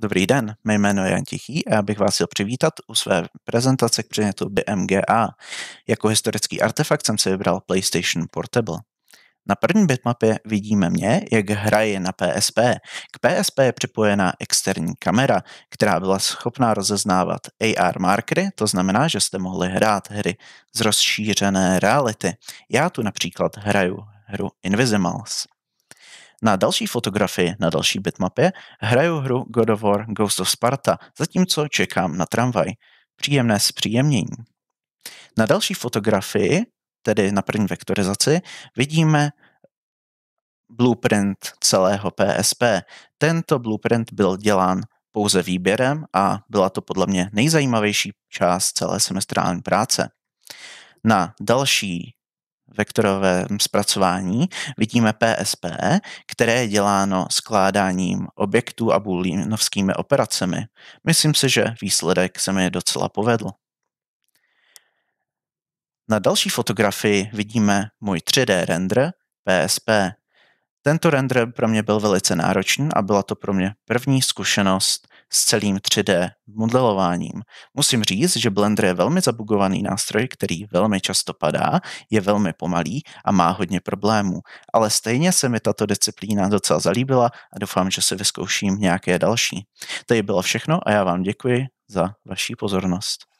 Dobrý den, mé jméno je Jan Tichý a já bych vás chtěl přivítat u své prezentace k předmětu BMGA. Jako historický artefakt jsem si vybral PlayStation Portable. Na první bitmapě vidíme mě, jak hraje na PSP. K PSP je připojená externí kamera, která byla schopná rozeznávat AR markery, to znamená, že jste mohli hrát hry z rozšířené reality. Já tu například hraju hru Invisimals. Na další fotografii, na další bitmapě, hraju hru God of War Ghost of Sparta, zatímco čekám na tramvaj. Příjemné zpříjemnění. Na další fotografii, tedy na první vektorizaci, vidíme blueprint celého PSP. Tento blueprint byl dělán pouze výběrem a byla to podle mě nejzajímavější část celé semestrální práce. Na další vektorovém zpracování vidíme PSP, které je děláno skládáním objektů a booleanovskými operacemi. Myslím si, že výsledek se mi docela povedl. Na další fotografii vidíme můj 3D render PSP. Tento render pro mě byl velice náročný a byla to pro mě první zkušenost s celým 3D modelováním. Musím říct, že Blender je velmi zabugovaný nástroj, který velmi často padá, je velmi pomalý a má hodně problémů. Ale stejně se mi tato disciplína docela zalíbila a doufám, že se vyzkouším nějaké další. To je bylo všechno a já vám děkuji za vaši pozornost.